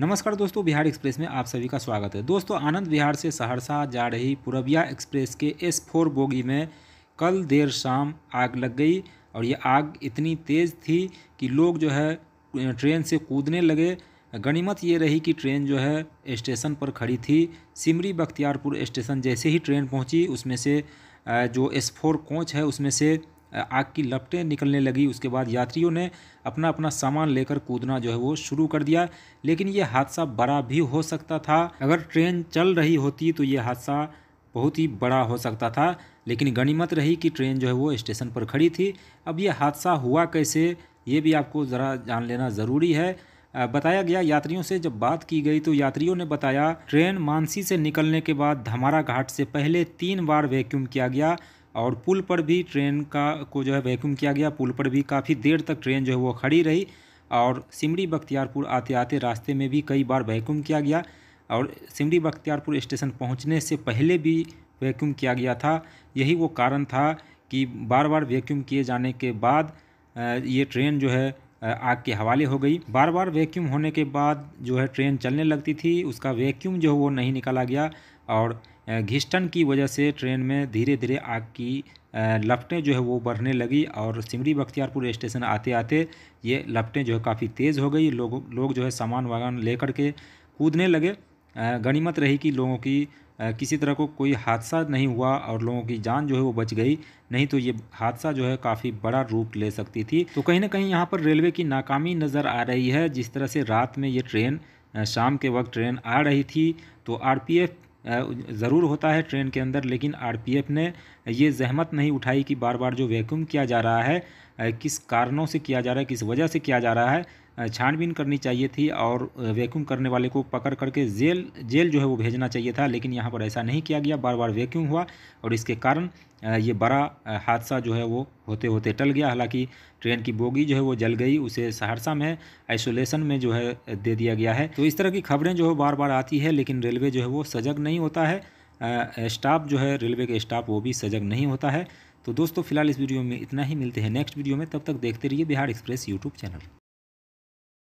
नमस्कार दोस्तों बिहार एक्सप्रेस में आप सभी का स्वागत है दोस्तों आनंद बिहार से सहरसा जा रही पुरबिया एक्सप्रेस के एस फोर बोगी में कल देर शाम आग लग गई और ये आग इतनी तेज़ थी कि लोग जो है ट्रेन से कूदने लगे गनीमत ये रही कि ट्रेन जो है स्टेशन पर खड़ी थी सिमरी बख्तियारपुर स्टेशन जैसे ही ट्रेन पहुंची उसमें से जो एस फोर कोच है उसमें से आग की लपटें निकलने लगी उसके बाद यात्रियों ने अपना अपना सामान लेकर कूदना जो है वो शुरू कर दिया लेकिन ये हादसा बड़ा भी हो सकता था अगर ट्रेन चल रही होती तो ये हादसा बहुत ही बड़ा हो सकता था लेकिन गनीमत रही कि ट्रेन जो है वो स्टेशन पर खड़ी थी अब ये हादसा हुआ कैसे ये भी आपको ज़रा जान लेना ज़रूरी है बताया गया यात्रियों से जब बात की गई तो यात्रियों ने बताया ट्रेन मानसी से निकलने के बाद धमारा घाट से पहले तीन बार वैक्यूम किया गया और पुल पर भी ट्रेन का को जो है वैक्यूम किया गया पुल पर भी काफ़ी देर तक ट्रेन जो है वो खड़ी रही और सिमरी बख्तियारपुर आते आते रास्ते में भी कई बार वैक्यूम किया गया और सिमरी बख्तियारपुर स्टेशन पहुंचने से पहले भी वैक्यूम किया गया था यही वो कारण था कि बार बार वैक्यूम किए जाने के बाद ये ट्रेन जो है आग के हवाले हो गई बार बार वैक्यूम होने के बाद जो है ट्रेन चलने लगती थी उसका वैक्यूम जो है वो नहीं निकाला गया और घिस्टन की वजह से ट्रेन में धीरे धीरे आग की लपटें जो है वो बढ़ने लगी और सिमरी बख्तियारपुर स्टेशन आते आते ये लपटें जो है काफ़ी तेज़ हो गई लोग लोग जो है सामान वागान ले करके कूदने लगे गनीमत रही कि लोगों की किसी तरह को कोई हादसा नहीं हुआ और लोगों की जान जो है वो बच गई नहीं तो ये हादसा जो है काफ़ी बड़ा रूप ले सकती थी तो कहीं ना कहीं यहाँ पर रेलवे की नाकामी नज़र आ रही है जिस तरह से रात में ये ट्रेन शाम के वक्त ट्रेन आ रही थी तो आरपीएफ ज़रूर होता है ट्रेन के अंदर लेकिन आरपीएफ ने ये जहमत नहीं उठाई कि बार बार जो वैक्यूम किया जा रहा है किस कारणों से किया जा रहा है किस वजह से किया जा रहा है छानबीन करनी चाहिए थी और वैक्यूम करने वाले को पकड़ करके जेल जेल जो है वो भेजना चाहिए था लेकिन यहाँ पर ऐसा नहीं किया गया बार बार वैक्यूम हुआ और इसके कारण ये बड़ा हादसा जो है वो होते होते टल गया हालांकि ट्रेन की बोगी जो है वो जल गई उसे सहरसा में आइसोलेशन में जो है दे दिया गया है तो इस तरह की खबरें जो है बार बार आती है लेकिन रेलवे जो है वो सजग नहीं होता है स्टाफ जो है रेलवे के स्टाफ वो भी सजग नहीं होता है तो दोस्तों फिलहाल इस वीडियो में इतना ही मिलते हैं नेक्स्ट वीडियो में तब तक देखते रहिए बिहार एक्सप्रेस यूट्यूब चैनल